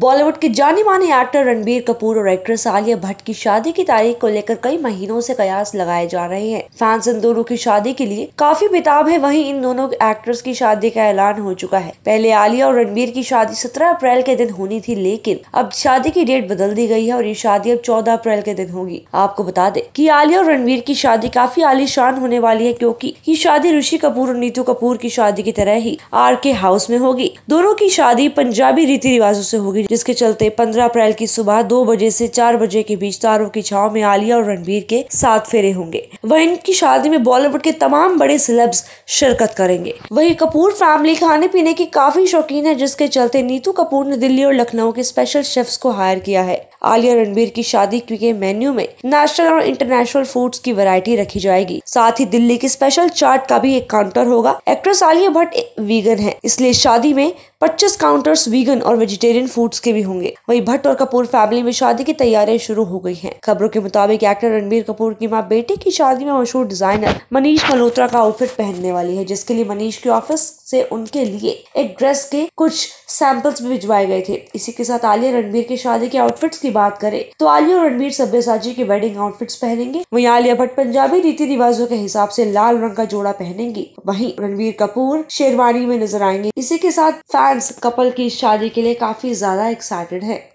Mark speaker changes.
Speaker 1: बॉलीवुड के जाने माने एक्टर रणबीर कपूर और एक्ट्रेस आलिया भट्ट की शादी की तारीख को लेकर कई महीनों से कयास लगाए जा रहे हैं फैंस इन दोनों की शादी के लिए काफी बेताब है वहीं इन दोनों एक्ट्रेस की शादी का ऐलान हो चुका है पहले आलिया और रणबीर की शादी सत्रह अप्रैल के दिन होनी थी लेकिन अब शादी की डेट बदल दी गई है और ये शादी अब चौदह अप्रैल के दिन होगी आपको बता दे की आलिया और रणबीर की शादी काफी आलिशान होने वाली है क्यूँकी ये शादी ऋषि कपूर और नीतू कपूर की शादी की तरह ही आर के हाउस में होगी दोनों की शादी पंजाबी रीति रिवाजों से होगी जिसके चलते 15 अप्रैल की सुबह दो बजे से चार बजे के बीच तारों की छाव में आलिया और रणबीर के साथ फेरे होंगे वह इनकी शादी में बॉलीवुड के तमाम बड़े सिलेब्स शिरकत करेंगे वही कपूर फैमिली खाने पीने की काफी शौकीन है जिसके चलते नीतू कपूर ने दिल्ली और लखनऊ के स्पेशल शेफ्स को हायर किया है आलिया रणबीर की शादी के मेन्यू में नेशनल और इंटरनेशनल फूड्स की वैरायटी रखी जाएगी साथ ही दिल्ली की स्पेशल चाट का भी एक काउंटर होगा एक्ट्रेस आलिया भट्ट वीगन है इसलिए शादी में 25 काउंटर्स वीगन और वेजिटेरियन फूड्स के भी होंगे वहीं भट्ट और कपूर फैमिली में शादी की तैयारियां शुरू हो गई हैं। खबरों के मुताबिक एक्टर रणबीर कपूर की मां बेटे की शादी में मशहूर डिजाइनर मनीष मल्होत्रा का आउटफिट पहनने वाली है जिसके लिए मनीष की ऑफिस से उनके लिए एक ड्रेस के कुछ सैंपल्स भी भिजवाए गए थे इसी के साथ आलिया रणबीर की शादी के आउटफिट्स की बात करें तो आलिया और रणबीर सभ्यसाची के वेडिंग आउटफिट्स पहनेंगे वहीं आलिया भट्ट पंजाबी रीति रिवाजों के हिसाब से लाल रंग का जोड़ा पहनेंगी वहीं रणबीर कपूर शेरवानी में नजर आएंगे इसी के साथ फैंस कपल की शादी के लिए काफी ज्यादा एक्साइटेड है